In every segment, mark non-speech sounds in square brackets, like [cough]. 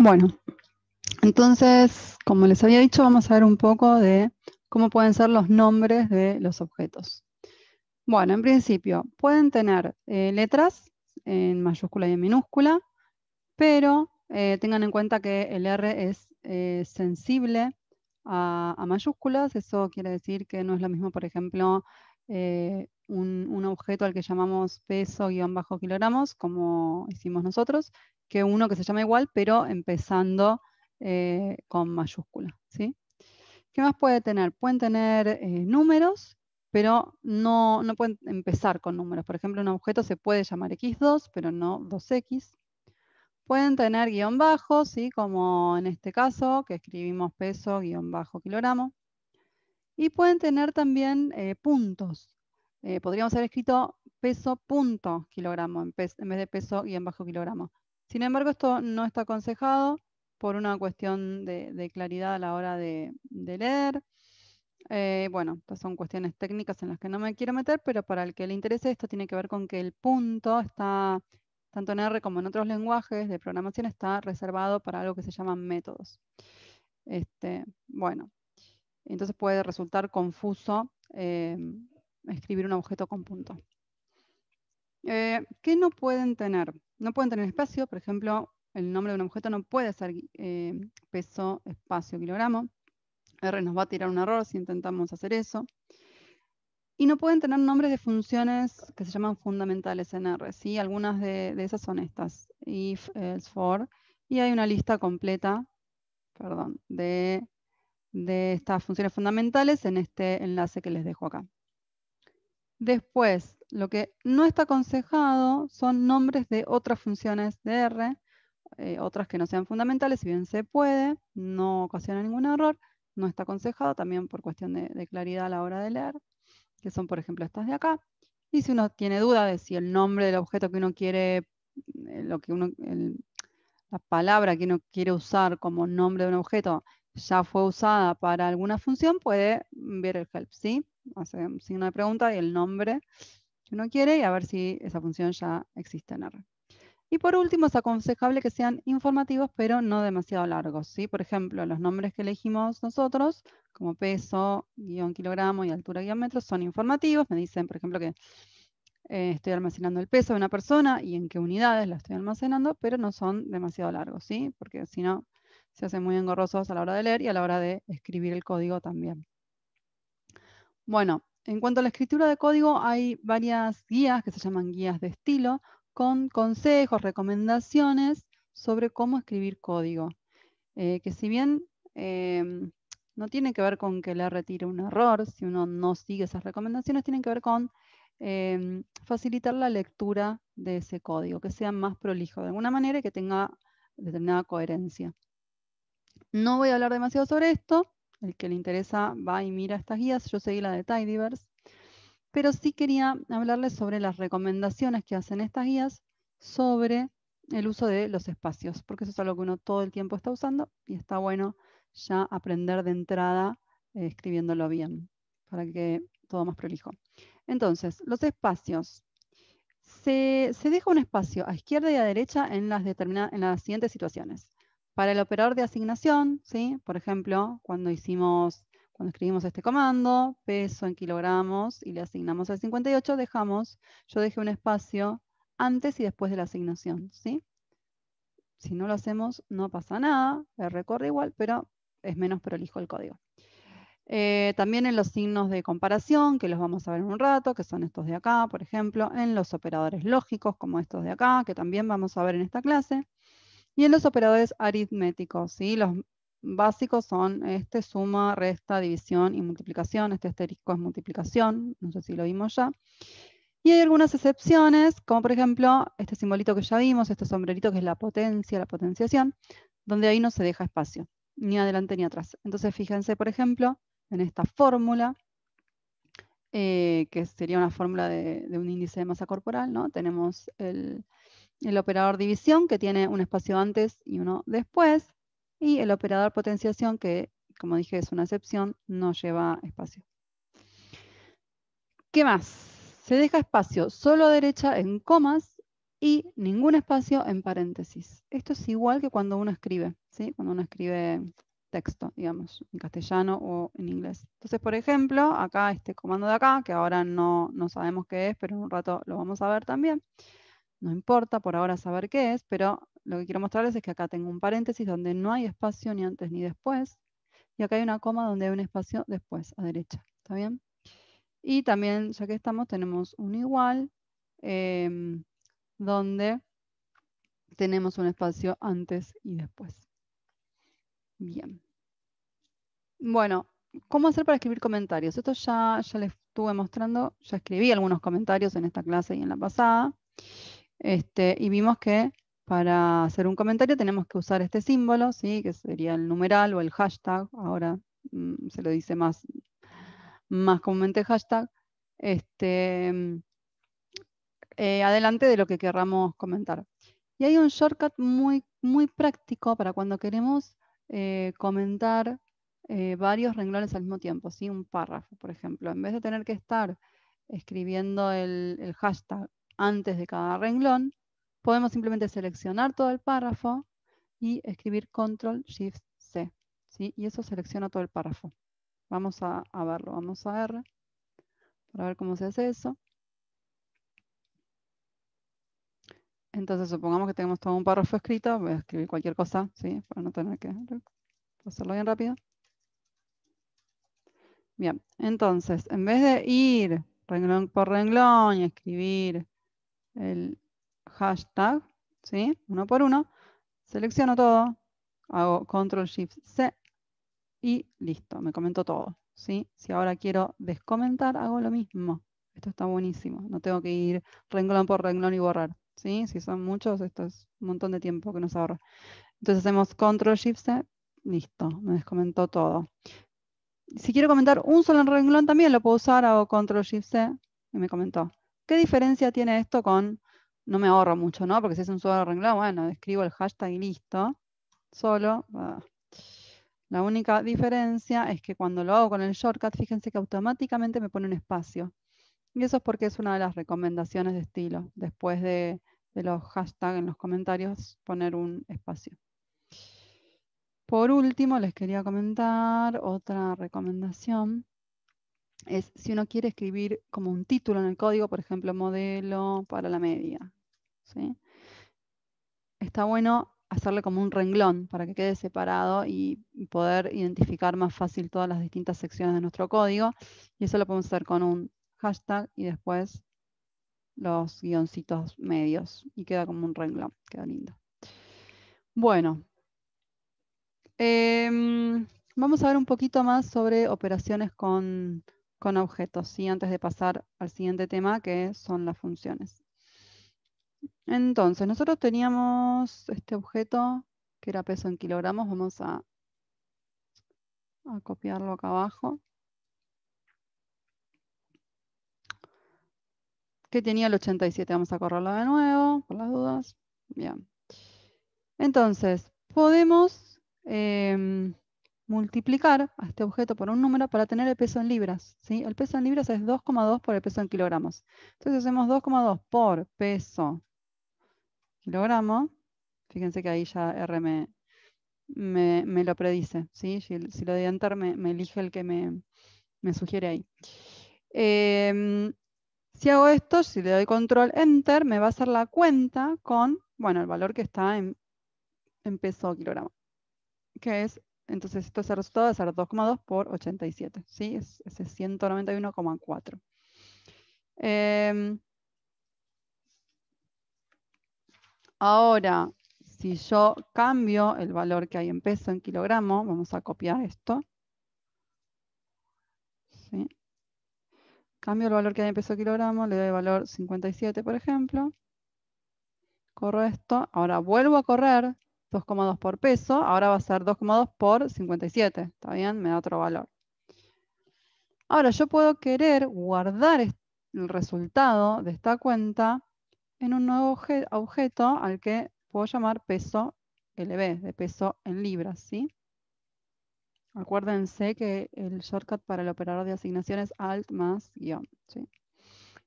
Bueno, entonces, como les había dicho, vamos a ver un poco de cómo pueden ser los nombres de los objetos. Bueno, en principio, pueden tener eh, letras en mayúscula y en minúscula, pero eh, tengan en cuenta que el R es eh, sensible a, mayúsculas, eso quiere decir que no es lo mismo, por ejemplo, un, objeto al que llamamos peso-kilogramos, bajo como hicimos nosotros, que uno que se llama igual, pero empezando eh, con mayúscula. ¿sí? ¿Qué más puede tener? Pueden tener eh, números, pero no, pueden empezar con números. Por ejemplo, un objeto se puede llamar x2, pero no 2x. Pueden tener guión bajo, ¿sí? como en este caso, que escribimos peso, guión bajo, kilogramo. Y pueden tener también eh, puntos, eh, podríamos haber escrito peso punto kilogramo en, en vez de peso y en bajo kilogramo. Sin embargo, esto no está aconsejado por una cuestión de, claridad a la hora de, leer. Eh, bueno, estas son cuestiones técnicas en las que no me quiero meter, pero para el que le interese esto tiene que ver con que el punto está, tanto en R como en otros lenguajes de programación, está reservado para algo que se llaman métodos. Este, bueno, entonces puede resultar confuso eh, escribir un objeto con punto. Eh, ¿Qué no pueden tener? No pueden tener espacio, por ejemplo, el nombre de un objeto no puede ser eh, peso, espacio, kilogramo. R nos va a tirar un error si intentamos hacer eso. Y no pueden tener nombres de funciones que se llaman fundamentales en R. ¿sí? Algunas de, esas son estas, if, else, for. Y hay una lista completa perdón, de estas funciones fundamentales en este enlace que les dejo acá. Después, lo que no está aconsejado son nombres de otras funciones de R, eh, otras que no sean fundamentales, si bien se puede, no ocasiona ningún error, no está aconsejado también por cuestión de, claridad a la hora de leer, que son, por ejemplo, estas de acá. Y si uno tiene duda de si el nombre del objeto que uno quiere, eh, lo que la palabra que uno quiere usar como nombre de un objeto ya fue usada para alguna función, puede ver el help, ¿sí? hace un signo de pregunta y el nombre que uno quiere y a ver si esa función ya existe en R. Y por último, es aconsejable que sean informativos, pero no demasiado largos. ¿sí? Por ejemplo, los nombres que elegimos nosotros, como peso, guión kilogramo y altura guión metro, son informativos. Me dicen, por ejemplo, que eh, estoy almacenando el peso de una persona y en qué unidades la estoy almacenando, pero no son demasiado largos, ¿sí? porque si no, se hacen muy engorrosos a la hora de leer y a la hora de escribir el código también. Bueno, en cuanto a la escritura de código, hay varias guías que se llaman guías de estilo, con consejos, recomendaciones sobre cómo escribir código. Eh, que si bien em, no tiene que ver con que le retire un error, si uno no sigue esas recomendaciones, tienen que ver con em, facilitar la lectura de ese código, que sea más prolijo de alguna manera y que tenga determinada coherencia. No voy a hablar demasiado sobre esto, el que le interesa va y mira estas guías. Yo seguí la de Tidyverse. Pero sí quería hablarles sobre las recomendaciones que hacen estas guías sobre el uso de los espacios, porque eso es algo que uno todo el tiempo está usando y está bueno ya aprender de entrada eh, escribiéndolo bien, para que todo más prolijo. Entonces, los espacios. Se, deja un espacio a izquierda y a derecha en las, en las siguientes situaciones. Para el operador de asignación, ¿sí? por ejemplo, cuando hicimos, cuando escribimos este comando, peso en kilogramos y le asignamos al 58, dejamos, yo dejé un espacio antes y después de la asignación. ¿sí? Si no lo hacemos, no pasa nada, recorre igual, pero es menos prolijo el código. Eh, también en los signos de comparación, que los vamos a ver en un rato, que son estos de acá, por ejemplo, en los operadores lógicos, como estos de acá, que también vamos a ver en esta clase. Y en los operadores aritméticos, los básicos son este suma, resta, división y multiplicación. Este asterisco es multiplicación, no sé si lo vimos ya. Y hay algunas excepciones, como por ejemplo este simbolito que ya vimos, este sombrerito que es la potencia, la potenciación, donde ahí no se deja espacio, ni adelante ni atrás. Entonces fíjense, por ejemplo, en esta fórmula, eh, que sería una fórmula de, de, un índice de masa corporal, ¿no? Tenemos el el operador división, que tiene un espacio antes y uno después, y el operador potenciación, que como dije es una excepción, no lleva espacio. ¿Qué más? Se deja espacio solo a derecha en comas y ningún espacio en paréntesis. Esto es igual que cuando uno escribe, ¿sí? cuando uno escribe texto, digamos, en castellano o en inglés. Entonces, por ejemplo, acá este comando de acá, que ahora no, no sabemos qué es, pero en un rato lo vamos a ver también. No importa por ahora saber qué es, pero lo que quiero mostrarles es que acá tengo un paréntesis donde no hay espacio ni antes ni después. Y acá hay una coma donde hay un espacio después, a derecha. ¿Está bien? Y también, ya que estamos, tenemos un igual, em, donde tenemos un espacio antes y después. Bien. Bueno, ¿cómo hacer para escribir comentarios? Esto ya, ya les estuve mostrando, ya escribí algunos comentarios en esta clase y en la pasada. Este, y vimos que para hacer un comentario tenemos que usar este símbolo, que sería el numeral o el hashtag, ahora mm, se lo dice más, más comúnmente hashtag, este, mm, eh, adelante de lo que querramos comentar. Y hay un shortcut muy, muy práctico para cuando queremos eh, comentar eh, varios renglones al mismo tiempo, un párrafo, por ejemplo. En vez de tener que estar escribiendo el hashtag antes de cada renglón, podemos simplemente seleccionar todo el párrafo y escribir Control Shift C. ¿sí? Y eso selecciona todo el párrafo. Vamos a, verlo. Vamos a R para ver cómo se hace eso. Entonces supongamos que tenemos todo un párrafo escrito, voy a escribir cualquier cosa, ¿sí? para no tener que hacerlo bien rápido. Bien, entonces, en vez de ir renglón por renglón y escribir el hashtag, ¿sí? Uno por uno. Selecciono todo, hago control shift C y listo, me comentó todo. ¿sí? Si ahora quiero descomentar, hago lo mismo. Esto está buenísimo, no tengo que ir renglón por renglón y borrar. ¿sí? Si son muchos, esto es un montón de tiempo que nos ahorra. Entonces hacemos control shift C, listo, me descomentó todo. Si quiero comentar un solo renglón también lo puedo usar, hago control shift C y me comentó. ¿Qué diferencia tiene esto con, no me ahorro mucho, ¿no? Porque si es un solo arreglado, bueno, escribo el hashtag y listo, solo. Ah. La única diferencia es que cuando lo hago con el shortcut, fíjense que automáticamente me pone un espacio. Y eso es porque es una de las recomendaciones de estilo. Después de los hashtags en los comentarios, poner un espacio. Por último, les quería comentar otra recomendación es si uno quiere escribir como un título en el código, por ejemplo, modelo para la media. Está bueno hacerle como un renglón para que quede separado y poder identificar más fácil todas las distintas secciones de nuestro código. Y eso lo podemos hacer con un hashtag y después los guioncitos medios. Y queda como un renglón, queda lindo. Bueno. Em, vamos a ver un poquito más sobre operaciones con con objetos, ¿sí? antes de pasar al siguiente tema que son las funciones. Entonces, nosotros teníamos este objeto que era peso en kilogramos, vamos a, copiarlo acá abajo. Que tenía el 87, vamos a correrlo de nuevo, por las dudas. Bien. Entonces, podemos em, multiplicar a este objeto por un número para tener el peso en libras. ¿sí? El peso en libras es 2,2 por el peso en kilogramos. Entonces hacemos 2,2 por peso kilogramo. Fíjense que ahí ya R me, lo predice. Si, si, lo doy enter me, elige el que me, sugiere ahí. Em, si hago esto, si le doy control enter, me va a hacer la cuenta con bueno, el valor que está en, en peso kilogramo que es entonces esto es el resultado de ser 2,2 por 87, ¿sí? Es, 191,4. Em, ahora, si yo cambio el valor que hay en peso en kilogramo, vamos a copiar esto. Cambio el valor que hay en peso en kilogramo, le doy valor 57, por ejemplo. Corro esto. Ahora vuelvo a correr 2,2 por peso, ahora va a ser 2,2 por 57, ¿está bien? Me da otro valor. Ahora yo puedo querer guardar el resultado de esta cuenta en un nuevo objeto al que puedo llamar peso LB, de peso en libras, ¿sí? Acuérdense que el shortcut para el operador de asignación es Alt más guión, ¿sí?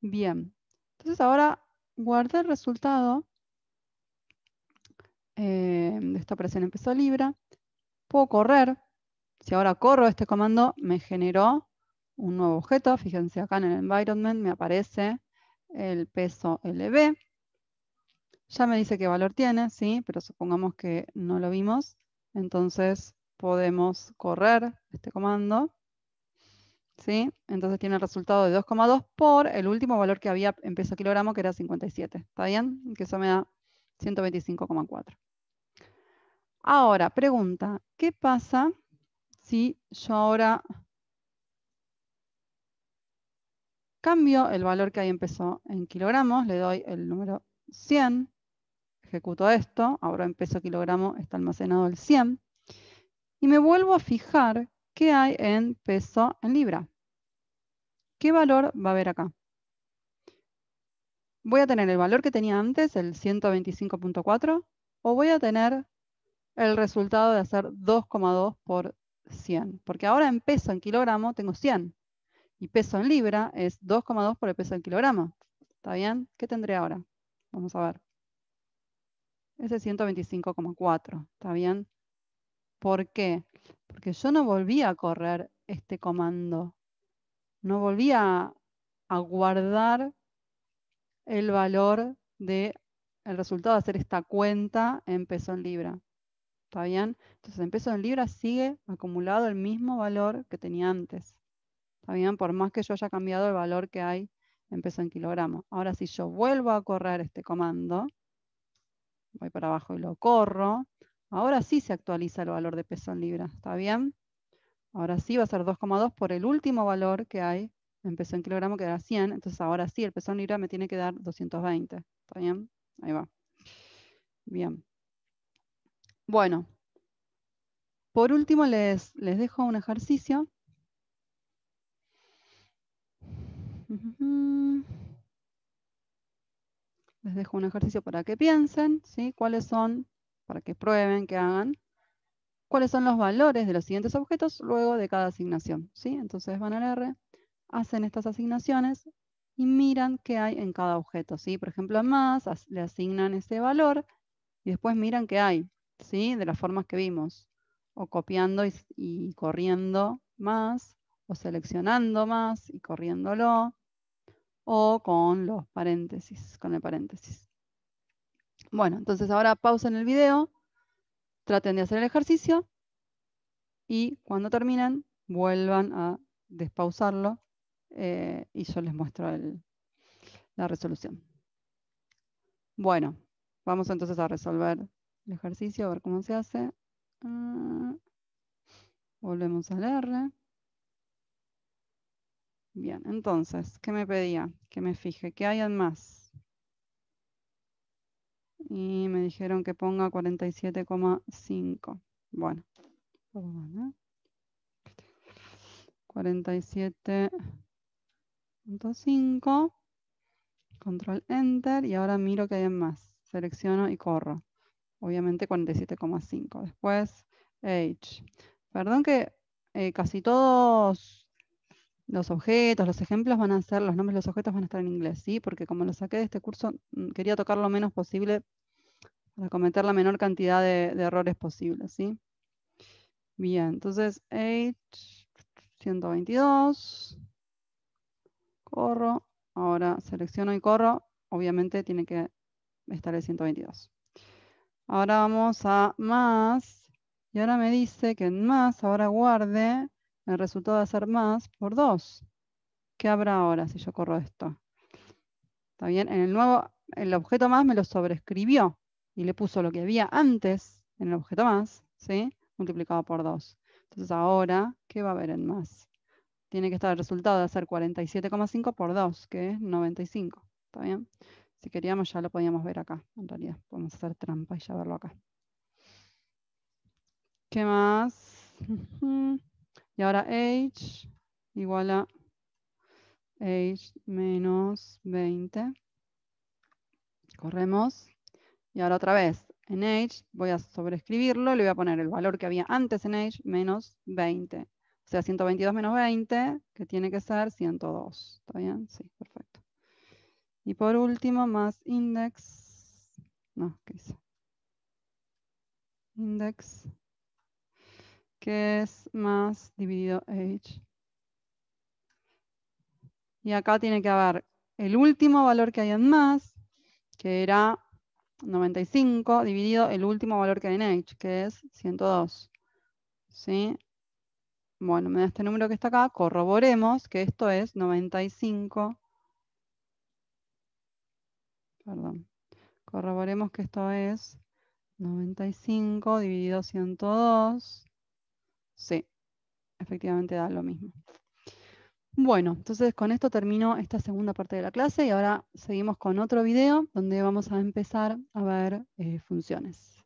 Bien, entonces ahora guardé el resultado eh, de esta operación empezó libra, puedo correr. Si ahora corro este comando, me generó un nuevo objeto. Fíjense acá en el environment me aparece el peso LB. Ya me dice qué valor tiene, sí, pero supongamos que no lo vimos. Entonces podemos correr este comando. ¿sí? Entonces tiene el resultado de 2,2 por el último valor que había en peso kilogramo, que era 57. ¿Está bien? Que eso me da 125,4. Ahora, pregunta, ¿qué pasa si yo ahora cambio el valor que en empezó en kilogramos, le doy el número 100, ejecuto esto, ahora en peso kilogramo está almacenado el 100, y me vuelvo a fijar qué hay en peso en libra. ¿Qué valor va a haber acá? voy a tener el valor que tenía antes, el 125.4, o voy a tener el resultado de hacer 2,2 por 100. Porque ahora en peso en kilogramo tengo 100. Y peso en libra es 2,2 por el peso en kilogramo. ¿Está bien? ¿Qué tendré ahora? Vamos a ver. Ese 125,4. ¿Está bien? ¿Por qué? Porque yo no volví a correr este comando. No volví a guardar el valor de el resultado de hacer esta cuenta en peso en libra. ¿Está bien? Entonces en peso en libra sigue acumulado el mismo valor que tenía antes. ¿Está bien? Por más que yo haya cambiado el valor que hay en peso en kilogramo. Ahora si yo vuelvo a correr este comando, voy para abajo y lo corro, ahora sí se actualiza el valor de peso en libra. ¿Está bien? Ahora sí va a ser 2,2 por el último valor que hay empezó en kilogramos que era 100, entonces ahora sí, el peso en libra me tiene que dar 220. ¿Está bien? Ahí va. Bien. Bueno, por último les, les dejo un ejercicio. Les dejo un ejercicio para que piensen, ¿sí? ¿Cuáles son, para que prueben, que hagan? ¿Cuáles son los valores de los siguientes objetos luego de cada asignación? ¿sí? Entonces van al R, hacen estas asignaciones y miran qué hay en cada objeto. ¿sí? Por ejemplo, más le asignan ese valor y después miran qué hay, ¿sí? de las formas que vimos. O copiando y, corriendo más, o seleccionando más y corriéndolo, o con los paréntesis, con el paréntesis. Bueno, entonces ahora pausen el video, traten de hacer el ejercicio y cuando terminen vuelvan a despausarlo eh, y yo les muestro la resolución. Bueno, vamos entonces a resolver el ejercicio, a ver cómo se hace. Ah, volvemos al R. Bien, entonces, ¿qué me pedía? Que me fije, que hayan más? Y me dijeron que ponga 47,5. Bueno, 47 5. Control Enter y ahora miro que hay más. Selecciono y corro. Obviamente 47,5. Después Age. Perdón que eh, casi todos los objetos, los ejemplos van a ser, los nombres de los objetos van a estar en inglés, ¿sí? Porque como lo saqué de este curso, mm, quería tocar lo menos posible para cometer la menor cantidad de, errores posibles, ¿sí? Bien, entonces Age 122 corro, ahora selecciono y corro, obviamente tiene que estar el 122. Ahora vamos a más, y ahora me dice que en más, ahora guarde el resultado de hacer más por 2. ¿Qué habrá ahora si yo corro esto? ¿Está bien? En el nuevo, el objeto más me lo sobrescribió y le puso lo que había antes en el objeto más, ¿sí? Multiplicado por 2. Entonces ahora, ¿qué va a haber en más? tiene que estar el resultado de hacer 47,5 por 2, que es 95. ¿Está bien? Si queríamos ya lo podíamos ver acá, en realidad. Podemos hacer trampa y ya verlo acá. ¿Qué más? [laughs] Y ahora age igual a age menos 20. Corremos. Y ahora otra vez, en age voy a sobreescribirlo, le voy a poner el valor que había antes en age menos 20 sea 122 menos 20, que tiene que ser 102. ¿Está bien? Sí, perfecto. Y por último, más index. No, ¿qué hice? Index. Que es más dividido h. Y acá tiene que haber el último valor que hay en más, que era 95, dividido el último valor que hay en h, que es 102. ¿Sí? Bueno, me da este número que está acá, corroboremos que esto es 95. Perdón. Corroboremos que esto es 95 dividido 102. Sí, efectivamente da lo mismo. Bueno, entonces con esto termino esta segunda parte de la clase y ahora seguimos con otro video donde vamos a empezar a ver eh, funciones.